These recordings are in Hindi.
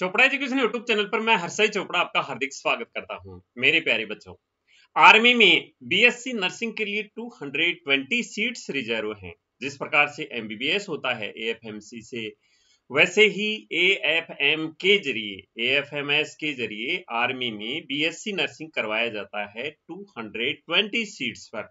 चोपड़ा एजुकेशन यूट्यूब चैनल पर मैं हर्षाई चोपड़ा आपका हार्दिक स्वागत करता हूं मेरे प्यारे बच्चों आर्मी में बीएससी नर्सिंग के लिए 220 सीट्स रिजर्व हैं जिस प्रकार से एमबीबीएस होता है एएफएमसी से वैसे ही एएफएम के जरिए एएफएमएस के जरिए आर्मी में बीएससी नर्सिंग करवाया जाता है 220 सीट्स पर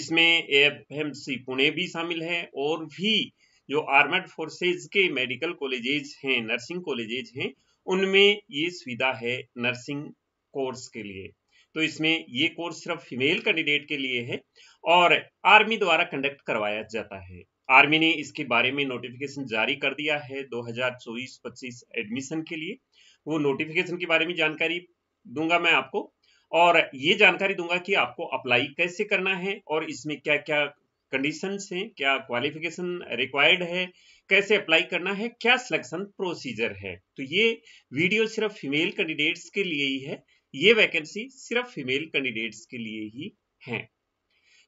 इसमें एएफएमसी पुणे भी शामिल है और भी जो आर्मेड फोर्सेज के मेडिकल कॉलेजेज हैं नर्सिंग कॉलेजेज हैं उनमें ये सुविधा है नर्सिंग कोर्स के लिए तो इसमें ये कोर्स सिर्फ फीमेल कैंडिडेट के लिए है और आर्मी द्वारा कंडक्ट करवाया जाता है आर्मी ने इसके बारे में नोटिफिकेशन जारी कर दिया है 2024-25 एडमिशन के लिए वो नोटिफिकेशन के बारे में जानकारी दूंगा मैं आपको और ये जानकारी दूंगा कि आपको अप्लाई कैसे करना है और इसमें क्या क्या कंडीशन हैं क्या क्वालिफिकेशन रिक्वायर्ड है कैसे अप्लाई करना है क्या सिलेक्शन प्रोसीजर है तो ये वीडियो सिर्फ फीमेल कैंडिडेट्स के लिए ही है ये वैकेंसी सिर्फ फीमेल कैंडिडेट्स के लिए ही है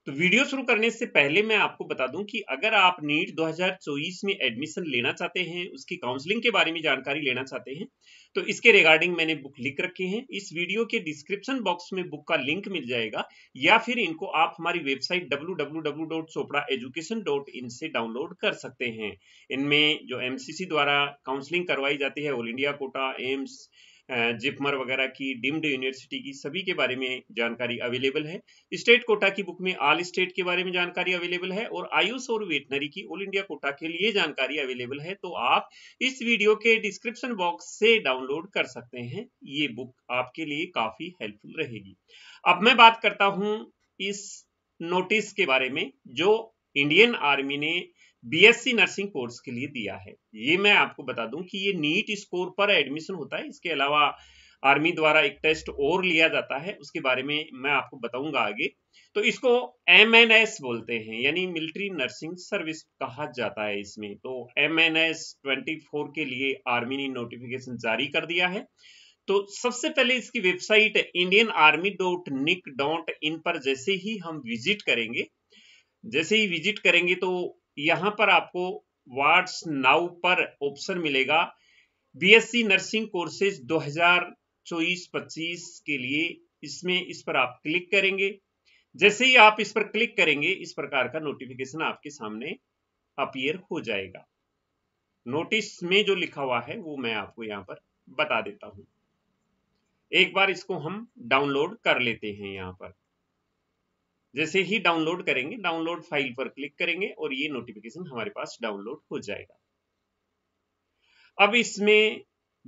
तो वीडियो शुरू करने से पहले मैं आपको बता दूं कि अगर आप नीट 2024 में एडमिशन लेना चाहते हैं उसकी काउंसलिंग के बारे में जानकारी लेना चाहते हैं तो इसके रिगार्डिंग मैंने बुक लिख रखे हैं इस वीडियो के डिस्क्रिप्शन बॉक्स में बुक का लिंक मिल जाएगा या फिर इनको आप हमारी वेबसाइट डब्ल्यू से डाउनलोड कर सकते हैं इनमें जो एमसीसी द्वारा काउंसलिंग करवाई जाती है all India quota AIIMS JIPMER वगैरह की डिम्ड यूनिवर्सिटी की सभी के बारे में जानकारी अवेलेबल है स्टेट कोटा की बुक में ऑल स्टेट के बारे में जानकारी अवेलेबल है और आयुष और वेटनरी की ऑल इंडिया कोटा के लिए जानकारी अवेलेबल है तो आप इस वीडियो के डिस्क्रिप्शन बॉक्स से डाउनलोड कर सकते हैं ये बुक आपके लिए काफी हेल्पफुल रहेगी अब मैं बात करता हूँ इस नोटिस के बारे में जो इंडियन आर्मी ने बीएससी नर्सिंग कोर्स के लिए दिया है ये मैं आपको बता दूं कि ये नीट स्कोर पर एडमिशन होता है इसके अलावा आर्मी द्वारा एक टेस्ट और लिया जाता है उसके बारे में मैं आपको बताऊंगा आगे तो इसको एम बोलते हैं यानी मिलिट्री नर्सिंग सर्विस कहा जाता है इसमें तो एम एन के लिए आर्मी ने नोटिफिकेशन जारी कर दिया है तो सबसे पहले इसकी website Indian army dot nic dot in पर जैसे ही हम विजिट करेंगे जैसे ही विजिट करेंगे तो यहां पर आपको वार्ड्स नाउ पर ऑप्शन मिलेगा बीएससी नर्सिंग कोर्सेज 2024-25 के लिए इसमें इस पर आप क्लिक करेंगे जैसे ही आप इस पर क्लिक करेंगे इस प्रकार का नोटिफिकेशन आपके सामने अपीयर हो जाएगा नोटिस में जो लिखा हुआ है वो मैं आपको यहां पर बता देता हूं एक बार इसको हम डाउनलोड कर लेते हैं यहां पर जैसे ही डाउनलोड करेंगे डाउनलोड फाइल पर क्लिक करेंगे और ये नोटिफिकेशन हमारे पास डाउनलोड हो जाएगा अब इसमें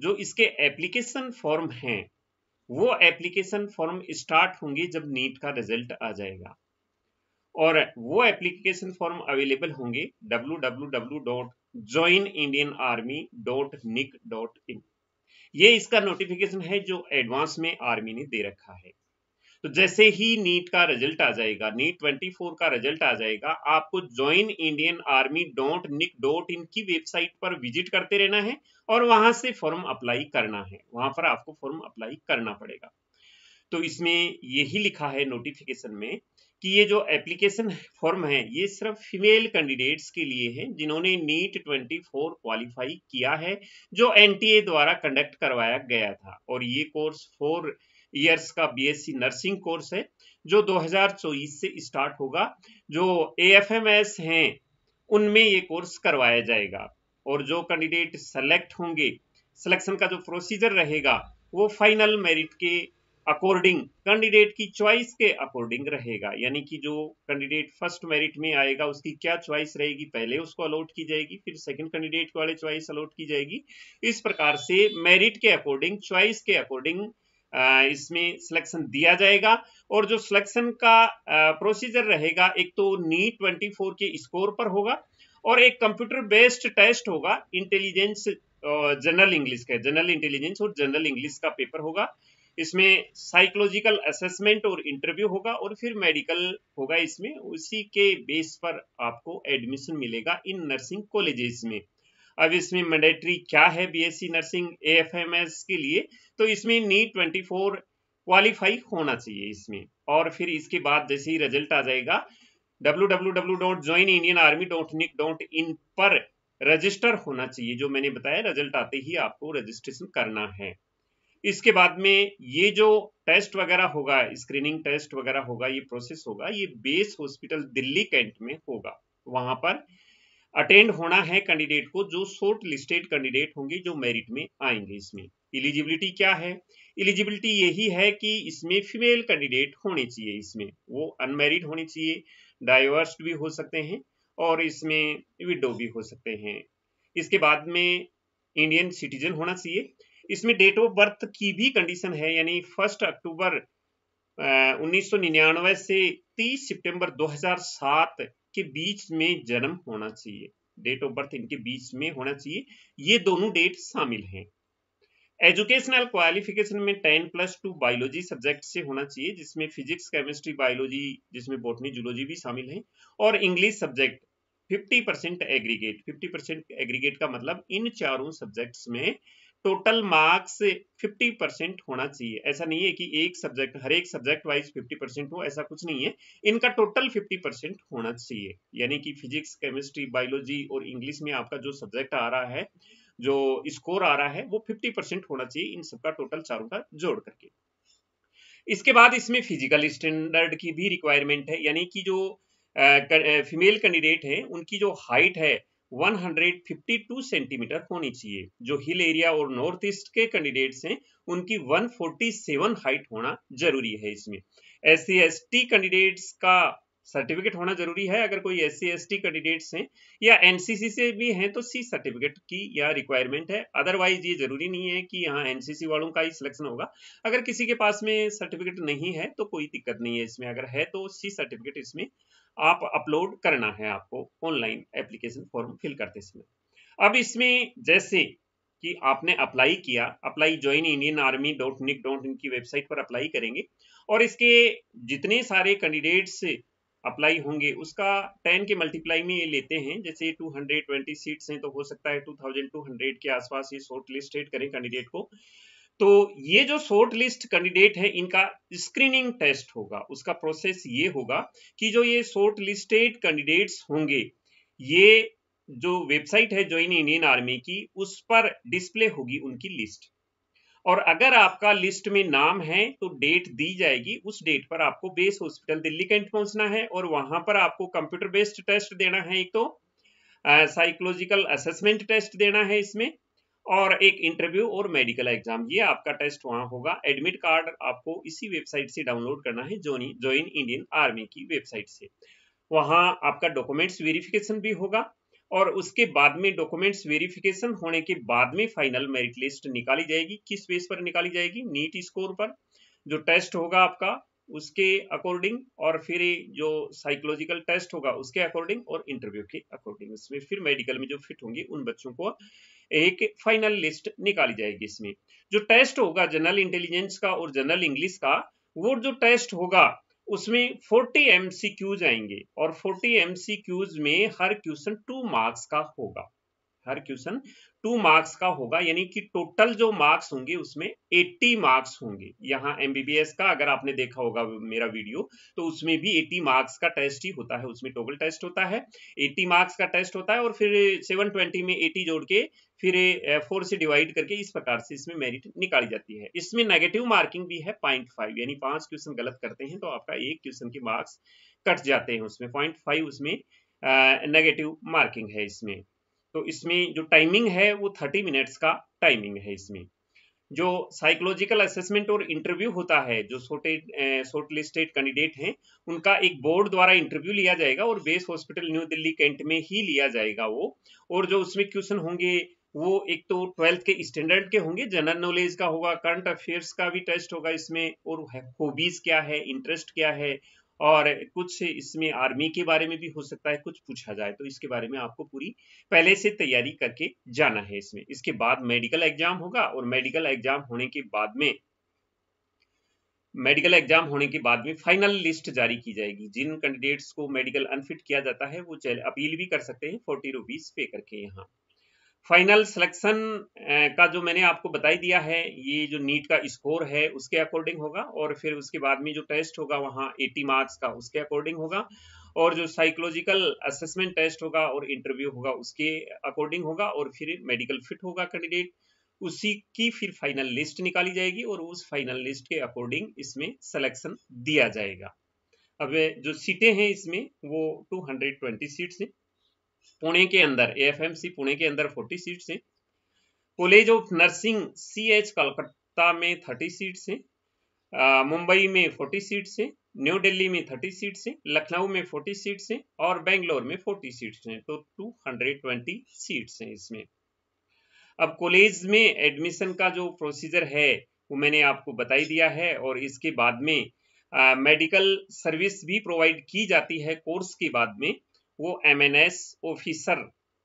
जो इसके एप्लीकेशन फॉर्म हैं वो एप्लीकेशन फॉर्म स्टार्ट होंगे जब नीट का रिजल्ट आ जाएगा और वो एप्लीकेशन फॉर्म अवेलेबल होंगे www.joinindianarmy.nic.in ये इसका नोटिफिकेशन है जो एडवांस में आर्मी ने दे रखा है तो जैसे ही नीट का रिजल्ट आ जाएगा नीट 24 का रिजल्ट आ जाएगा आपको join Indian army dot nic dot in की वेबसाइट पर विजिट करते रहना है और वहां से फॉर्म अप्लाई करना है वहां पर आपको फॉर्म अप्लाई करना पड़ेगा तो इसमें यही लिखा है नोटिफिकेशन में कि ये जो एप्लीकेशन फॉर्म है ये सिर्फ फीमेल कैंडिडेट्स के लिए है जिन्होंने नीट 24 क्वालिफाई किया है जो एनटीए द्वारा कंडक्ट करवाया गया था और ये कोर्स फोर ईयर्स का बीएससी नर्सिंग कोर्स है जो 2024 से स्टार्ट होगा जो एएफएमएस हैं उनमें ये कोर्स करवाया जाएगा और जो कैंडिडेट सेलेक्ट होंगे सिलेक्शन का जो प्रोसीजर रहेगा वो फाइनल मेरिट के अकॉर्डिंग कैंडिडेट की चॉइस के अकॉर्डिंग रहेगा यानी कि जो कैंडिडेट फर्स्ट मेरिट में आएगा उसकी क्या चॉइस रहेगी पहले उसको अलॉट की जाएगी फिर सेकंड कैंडिडेट वाले चॉइस अलॉट की जाएगी इस प्रकार से मेरिट के अकॉर्डिंग चॉइस के अकॉर्डिंग इसमें सिलेक्शन दिया जाएगा और जो सिलेक्शन का प्रोसीजर रहेगा एक तो नीट 24 के स्कोर पर होगा और एक कंप्यूटर बेस्ड टेस्ट होगा इंटेलिजेंस जनरल इंग्लिश का जनरल इंटेलिजेंस और जनरल इंग्लिश का पेपर होगा इसमें साइकोलॉजिकल असेसमेंट और इंटरव्यू होगा और फिर मेडिकल होगा इसमें उसी के बेस पर आपको एडमिशन मिलेगा इन नर्सिंग कॉलेजेस में अब इसमें मैंडेटरी क्या है बीएससी नर्सिंग एएफएमएस के लिए तो इसमें नीट ट्वेंटी फोर क्वालिफाई होना चाहिए इसमें और फिर इसके बाद जैसे ही रिजल्ट आ जाएगा www.joinindianarmy.nic.in पर रजिस्टर होना चाहिए जो मैंने बताया रिजल्ट आते ही आपको रजिस्ट्रेशन करना है इसके बाद में ये जो टेस्ट वगैरह होगा स्क्रीनिंग टेस्ट वगैरह होगा ये प्रोसेस होगा ये बेस हॉस्पिटल दिल्ली कैंट में होगा वहां पर अटेंड होना है कैंडिडेट को जो शॉर्ट लिस्टेड कैंडिडेट होंगे जो मेरिट में आएंगे इसमें इलिजिबिलिटी क्या है एलिजिबिलिटी यही है कि इसमें फीमेल कैंडिडेट होने चाहिए इसमें वो अनमेरिड होने चाहिए डाइवर्स भी हो सकते हैं और इसमें विडो भी हो सकते हैं इसके बाद में इंडियन सिटीजन होना चाहिए इसमें डेट ऑफ बर्थ की भी कंडीशन है यानी फर्स्ट अक्टूबर उन्नीस से 30 सितंबर के बीच में जन्म होना चाहिए डेट ऑफ बर्थ इनके बीच में होना चाहिए ये दोनों डेट शामिल हैं एजुकेशनल क्वालिफिकेशन में ten plus two biology subject से होना चाहिए जिसमें फिजिक्स केमिस्ट्री बायोलॉजी जिसमें बोटनी जूलॉजी भी शामिल है और English subject 50 percent aggregate 50 percent aggregate का मतलब इन चारों सब्जेक्ट्स में टोटल मार्क्स 50 परसेंट होना चाहिए ऐसा नहीं है कि एक सब्जेक्ट हर एक सब्जेक्ट वाइज 50 परसेंट हो ऐसा कुछ नहीं है इनका टोटल 50 परसेंट होना चाहिए यानी कि फिजिक्स केमिस्ट्री बायोलॉजी और इंग्लिश में आपका जो सब्जेक्ट आ रहा है जो स्कोर आ रहा है वो 50 परसेंट होना चाहिए इन सबका टोटल चारों का जोड़ करके इसके बाद इसमें फिजिकल स्टैंडर्ड की भी रिक्वायरमेंट है यानी कि जो फीमेल कैंडिडेट है उनकी जो हाइट है 152 सेंटीमीटर होनी चाहिए जो हिल एरिया और नॉर्थ ईस्ट के कैंडिडेट्स हैं उनकी 147 हाइट होना जरूरी है इसमें एस सी कैंडिडेट्स का सर्टिफिकेट होना जरूरी है अगर कोई एस सी कैंडिडेट्स हैं या एनसीसी से भी हैं तो सी सर्टिफिकेट की यह रिक्वायरमेंट है अदरवाइज ये जरूरी नहीं है कि यहाँ एनसीसी वालों का ही सिलेक्शन होगा अगर किसी के पास में सर्टिफिकेट नहीं है तो कोई दिक्कत नहीं है इसमें अगर है तो सी सर्टिफिकेट इसमें आप अपलोड करना है आपको ऑनलाइन एप्लीकेशन फॉर्म फिल करते समय अब इसमें जैसे कि आपने अप्लाई किया apply join Indian army dot nic dot इनकी वेबसाइट पर अप्लाई करेंगे और इसके जितने सारे कैंडिडेट्स अप्लाई होंगे उसका टेन के मल्टीप्लाई में ये लेते हैं जैसे टू हंड्रेड ट्वेंटी सीट्स हैं तो हो सकता है टू टू थाउजेंड हंड्रेड के आसपास ये शॉर्ट लिस्टेड करें कैंडिडेट को तो ये जो शॉर्ट लिस्ट कैंडिडेट है इनका स्क्रीनिंग टेस्ट होगा उसका प्रोसेस ये होगा कि जो ये शॉर्ट लिस्टेड कैंडिडेट्स होंगे ये जो वेबसाइट है ज्वाइन इंडियन आर्मी की उस पर डिस्प्ले होगी उनकी लिस्ट और अगर आपका लिस्ट में नाम है तो डेट दी जाएगी उस डेट पर आपको बेस हॉस्पिटल दिल्ली कैंट पहुंचना है और वहां पर आपको कंप्यूटर बेस्ड टेस्ट देना है एक तो साइकोलॉजिकल असेसमेंट टेस्ट देना है इसमें और एक इंटरव्यू और मेडिकल एग्जाम ये आपका टेस्ट वहां होगा एडमिट कार्ड आपको इसी वेबसाइट से डाउनलोड करना है जोनी ज्वाइन इंडियन आर्मी की वेबसाइट से वहां आपका डॉक्यूमेंट्स वेरिफिकेशन भी होगा और उसके बाद में डॉक्यूमेंट्स वेरिफिकेशन होने के बाद में फाइनल मेरिट लिस्ट निकाली जाएगी किस बेस पर निकाली जाएगी नीट स्कोर पर जो टेस्ट होगा आपका उसके अकॉर्डिंग और फिर जो साइकोलॉजिकल टेस्ट होगा उसके अकॉर्डिंग और इंटरव्यू के अकॉर्डिंग उसमें फिर मेडिकल में जो फिट होंगे उन बच्चों को एक फाइनल लिस्ट निकाली जाएगी इसमें जो टेस्ट होगा जनरल इंटेलिजेंस का और जनरल इंग्लिश का वो जो टेस्ट होगा उसमें 40 एमसीक्यूज आएंगे और 40 एमसीक्यूज में हर क्वेश्चन टू मार्क्स का होगा हर क्वेश्चन टू मार्क्स का होगा यानी कि टोटल जो मार्क्स होंगे उसमें 80 मार्क्स होंगे यहाँ एमबीबीएस का अगर आपने देखा होगा मेरा वीडियो तो उसमें भी 80 मार्क्स का टेस्ट ही होता है उसमें टोटल टेस्ट होता है 80 मार्क्स का टेस्ट होता है और फिर 720 में 80 जोड़ के फिर फोर से डिवाइड करके इस प्रकार से इसमें मेरिट निकाली जाती है इसमें नेगेटिव मार्किंग भी है पॉइंट फाइव यानी पांच क्वेश्चन गलत करते हैं तो आपका एक क्वेश्चन के मार्क्स कट जाते हैं उसमें पॉइंट फाइव उसमें नेगेटिव मार्किंग है इसमें तो इसमें जो टाइमिंग है वो थर्टी मिनट्स का टाइमिंग है इसमें जो साइकोलॉजिकल असेसमेंट और इंटरव्यू होता है जो शॉर्टेड कैंडिडेट हैं उनका एक बोर्ड द्वारा इंटरव्यू लिया जाएगा और base hospital New Delhi Cantt में ही लिया जाएगा वो और जो उसमें क्वेश्चन होंगे वो एक तो ट्वेल्थ के स्टैंडर्ड के होंगे जनरल नॉलेज का होगा करंट अफेयर्स का भी टेस्ट होगा इसमें और हॉबीज क्या है इंटरेस्ट क्या है और कुछ इसमें आर्मी के बारे में भी हो सकता है कुछ पूछा जाए तो इसके बारे में आपको पूरी पहले से तैयारी करके जाना है इसमें इसके बाद मेडिकल एग्जाम होगा और मेडिकल एग्जाम होने के बाद में मेडिकल एग्जाम होने के बाद में फाइनल लिस्ट जारी की जाएगी जिन कैंडिडेट्स को मेडिकल अनफिट किया जाता है वो अपील भी कर सकते हैं फोर्टी रुपीज पे करके यहाँ फाइनल सिलेक्शन eh, का जो मैंने आपको बताई दिया है ये जो नीट का स्कोर है उसके अकॉर्डिंग होगा और फिर उसके बाद में जो टेस्ट होगा वहाँ 80 मार्क्स का उसके अकॉर्डिंग होगा और जो साइकोलॉजिकल असेसमेंट टेस्ट होगा और इंटरव्यू होगा उसके अकॉर्डिंग होगा और फिर मेडिकल फिट होगा कैंडिडेट उसी की फिर फाइनल लिस्ट निकाली जाएगी और उस फाइनल लिस्ट के अकॉर्डिंग इसमें सिलेक्शन दिया जाएगा अब जो सीटें हैं इसमें वो टू सीट्स हैं पुणे के अंदर ए पुणे के अंदर 40 सीट्स हैं college of nursing C H Calcutta में 30 सीट्स हैं मुंबई में 40 सीट्स हैं न्यू दिल्ली में 30 सीट्स हैं लखनऊ में 40 सीट्स हैं और बेंगलोर में 40 सीट्स हैं तो 220 सीट्स हैं इसमें अब कॉलेज में एडमिशन का जो प्रोसीजर है वो मैंने आपको बताई दिया है और इसके बाद में मेडिकल सर्विस भी प्रोवाइड की जाती है कोर्स के बाद में वो M N S officer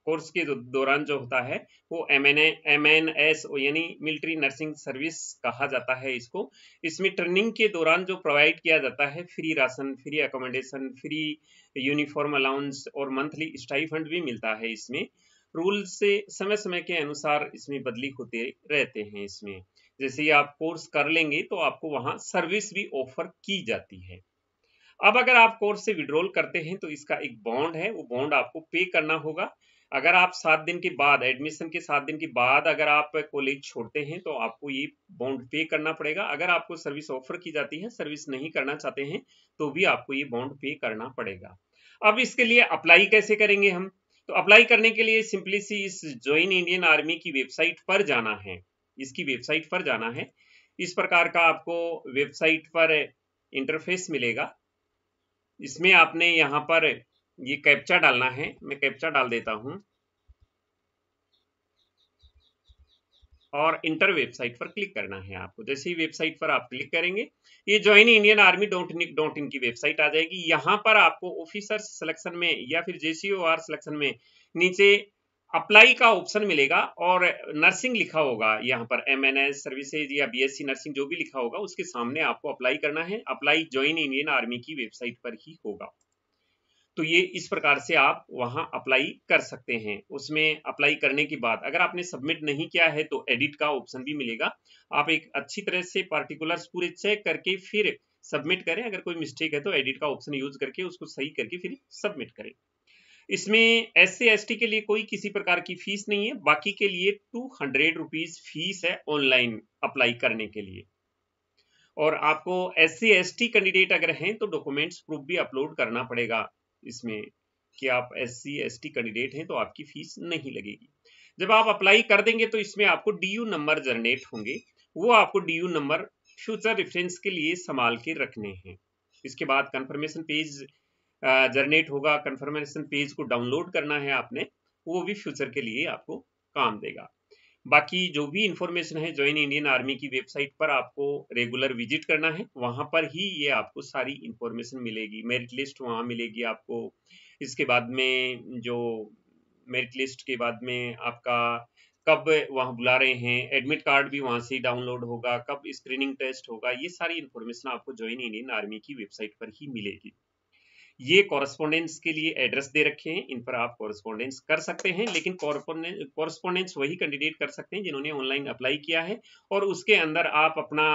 course के दौरान जो होता है वो M N M N S यानी मिलिट्री नर्सिंग सर्विस कहा जाता है इसको इसमें ट्रेनिंग के दौरान जो प्रोवाइड किया जाता है free ration free accommodation free uniform allowance और मंथली स्टाई फंड भी मिलता है इसमें रूल से समय समय के अनुसार इसमें बदली होते रहते हैं इसमें जैसे ही आप कोर्स कर लेंगे तो आपको वहाँ सर्विस भी ऑफर की जाती है अब अगर आप कोर्स से विड्रॉल करते हैं तो इसका एक बॉन्ड है वो बॉन्ड आपको पे करना होगा अगर आप सात दिन के बाद एडमिशन के सात दिन के बाद अगर आप कॉलेज छोड़ते हैं तो आपको ये बॉन्ड पे करना पड़ेगा अगर आपको सर्विस ऑफर की जाती है सर्विस नहीं करना चाहते हैं तो भी आपको ये बॉन्ड पे करना पड़ेगा अब इसके लिए अप्लाई कैसे करेंगे हम तो अप्लाई करने के लिए सिंपली सी इस ज्वाइन इंडियन आर्मी की वेबसाइट पर जाना है इसकी वेबसाइट पर जाना है इस प्रकार का आपको वेबसाइट पर इंटरफेस मिलेगा इसमें आपने यहाँ पर ये कैप्चा डालना है मैं कैप्चा डाल देता हूँ और इंटर वेबसाइट पर क्लिक करना है आपको जैसे ही वेबसाइट पर आप क्लिक करेंगे ये join Indian army dot nic dot in की वेबसाइट आ जाएगी यहाँ पर आपको ऑफिसर सिलेक्शन में या फिर जेसीओ आर सिलेक्शन में नीचे अप्लाई का ऑप्शन मिलेगा और नर्सिंग लिखा होगा यहाँ पर एम एन एस सर्विसेज या बी एस सी नर्सिंग जो भी लिखा होगा उसके सामने आपको अप्लाई करना है अप्लाई ज्वाइन इंडियन आर्मी की वेबसाइट पर ही होगा तो ये इस प्रकार से आप वहां अप्लाई कर सकते हैं उसमें अप्लाई करने के बाद अगर आपने सबमिट नहीं किया है तो एडिट का ऑप्शन भी मिलेगा आप एक अच्छी तरह से पार्टिकुलर्स पूरे चेक करके फिर सबमिट करें अगर कोई मिस्टेक है तो एडिट का ऑप्शन यूज करके उसको सही करके फिर सबमिट करें इसमें एस सी एस टी के लिए कोई किसी प्रकार की फीस नहीं है बाकी के लिए टू हंड्रेड रुपीज फीस है ऑनलाइन अप्लाई करने के लिए और आपको S C S T candidate अगर हैं तो डॉक्यूमेंट्स प्रूफ भी अपलोड करना पड़ेगा इसमें कि आप S C S T candidate हैं तो आपकी फीस नहीं लगेगी जब आप अप्लाई कर देंगे तो इसमें आपको डी यू नंबर जनरेट होंगे वो आपको D U number future reference के लिए संभाल के रखने हैं इसके बाद कंफर्मेशन पेज जनरेट होगा कन्फर्मेशन पेज को डाउनलोड करना है आपने वो भी फ्यूचर के लिए आपको काम देगा बाकी जो भी इंफॉर्मेशन है ज्वाइन इंडियन आर्मी की वेबसाइट पर आपको रेगुलर विजिट करना है वहां पर ही ये आपको सारी इंफॉर्मेशन मिलेगी मेरिट लिस्ट वहाँ मिलेगी आपको इसके बाद में जो मेरिट लिस्ट के बाद में आपका कब वहाँ बुला रहे हैं एडमिट कार्ड भी वहाँ से डाउनलोड होगा कब स्क्रीनिंग टेस्ट होगा ये सारी इन्फॉर्मेशन आपको ज्वाइन इंडियन आर्मी की वेबसाइट पर ही मिलेगी ये कॉरेस्पोंडेंस के लिए एड्रेस दे रखे हैं इन पर आप कॉरेस्पोंडेंस कर सकते हैं लेकिन कॉरेस्पोंडेंस वही कैंडिडेट कर सकते हैं जिन्होंने ऑनलाइन अप्लाई किया है और उसके अंदर आप अपना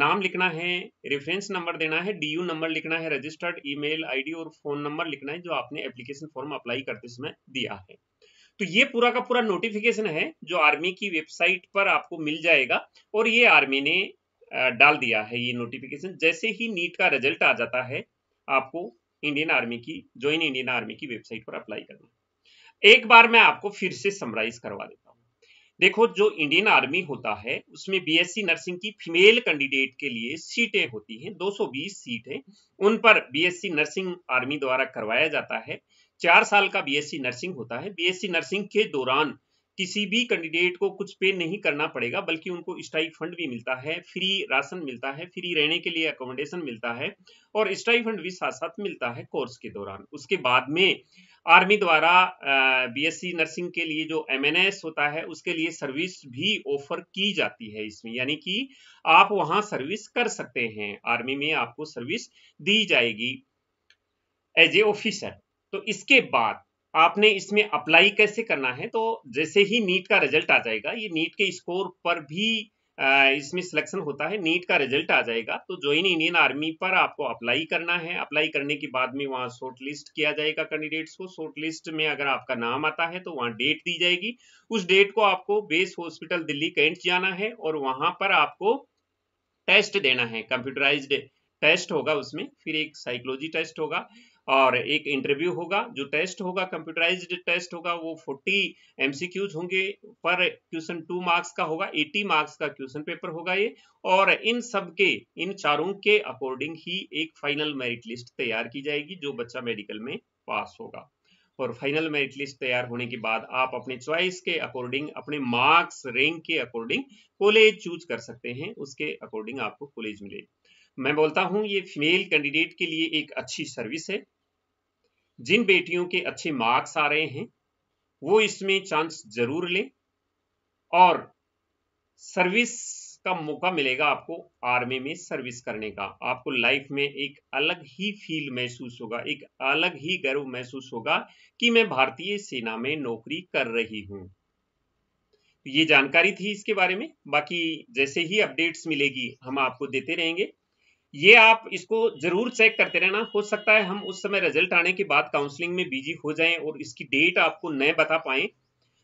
नाम लिखना है रेफरेंस नंबर देना है डीयू नंबर लिखना है रजिस्टर्ड ई मेल और फोन नंबर लिखना है जो आपने एप्लीकेशन फॉर्म अप्लाई करते समय दिया है तो ये पूरा का पूरा नोटिफिकेशन है जो आर्मी की वेबसाइट पर आपको मिल जाएगा और ये आर्मी ने डाल दिया है ये नोटिफिकेशन जैसे ही नीट का रिजल्ट आ जाता है आपको इंडियन आर्मी की ज्वाइन इंडियन आर्मी की वेबसाइट पर अप्लाई करना एक बार मैं आपको फिर से समराइज करवा देता हूँ देखो जो इंडियन आर्मी होता है उसमें बीएससी नर्सिंग की फीमेल कैंडिडेट के लिए सीटें होती हैं 220 सीटें उन पर बीएससी नर्सिंग आर्मी द्वारा करवाया जाता है चार साल का बीएससी नर्सिंग होता है बीएससी नर्सिंग के दौरान किसी भी कैंडिडेट को कुछ पे नहीं करना पड़ेगा बल्कि उनको स्ट्राइक फंड भी मिलता है फ्री राशन मिलता है फ्री रहने के लिए अकोमोडेशन मिलता है और स्ट्राइक फंड भी साथ साथ मिलता है कोर्स के दौरान उसके बाद में आर्मी द्वारा बीएससी नर्सिंग के लिए जो एमएनएस होता है उसके लिए सर्विस भी ऑफर की जाती है इसमें यानी कि आप वहां सर्विस कर सकते हैं आर्मी में आपको सर्विस दी जाएगी एज ए ऑफिसर तो इसके बाद आपने इसमें अप्लाई कैसे करना है तो जैसे ही नीट का रिजल्ट आ जाएगा ये नीट के स्कोर पर भी इसमें सिलेक्शन होता है नीट का रिजल्ट आ जाएगा तो ज्वाइन इंडियन आर्मी पर आपको अप्लाई करना है अप्लाई करने के बाद में वहाँ शॉर्ट लिस्ट किया जाएगा कैंडिडेट्स को शॉर्ट लिस्ट में अगर आपका नाम आता है तो वहाँ डेट दी जाएगी उस डेट को आपको बेस हॉस्पिटल दिल्ली कैंट जाना है और वहाँ पर आपको टेस्ट देना है कंप्यूटराइज्ड टेस्ट होगा उसमें फिर एक साइकोलॉजी टेस्ट होगा और एक इंटरव्यू होगा जो टेस्ट होगा कंप्यूटराइज्ड टेस्ट होगा वो 40 एमसीक्यूज होंगे पर क्वेश्चन टू मार्क्स का होगा 80 मार्क्स का क्वेश्चन पेपर होगा ये और इन सब के इन चारों के अकॉर्डिंग ही एक फाइनल मेरिट लिस्ट तैयार की जाएगी जो बच्चा मेडिकल में पास होगा और फाइनल मेरिट लिस्ट तैयार होने के बाद आप अपने चॉइस के अकॉर्डिंग अपने मार्क्स रैंक के अकॉर्डिंग कॉलेज चूज कर सकते हैं उसके अकॉर्डिंग आपको कॉलेज मिले मैं बोलता हूं ये फीमेल कैंडिडेट के लिए एक अच्छी सर्विस है जिन बेटियों के अच्छे मार्क्स आ रहे हैं वो इसमें चांस जरूर लें और सर्विस का मौका मिलेगा आपको आर्मी में सर्विस करने का आपको लाइफ में एक अलग ही फील महसूस होगा एक अलग ही गर्व महसूस होगा कि मैं भारतीय सेना में नौकरी कर रही हूं ये जानकारी थी इसके बारे में बाकी जैसे ही अपडेट्स मिलेगी हम आपको देते रहेंगे ये आप इसको जरूर चेक करते रहना हो सकता है हम उस समय रिजल्ट आने के बाद काउंसलिंग में बिजी हो जाएं और इसकी डेट आपको न बता पाए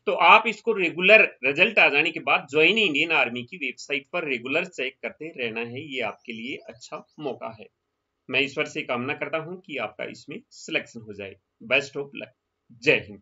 तो आप इसको रेगुलर रिजल्ट आ जाने के बाद ज्वाइन इंडियन आर्मी की वेबसाइट पर रेगुलर चेक करते रहना है ये आपके लिए अच्छा मौका है मैं ईश्वर से कामना करता हूं कि आपका इसमें सिलेक्शन हो जाए बेस्ट ऑफ लक जय हिंद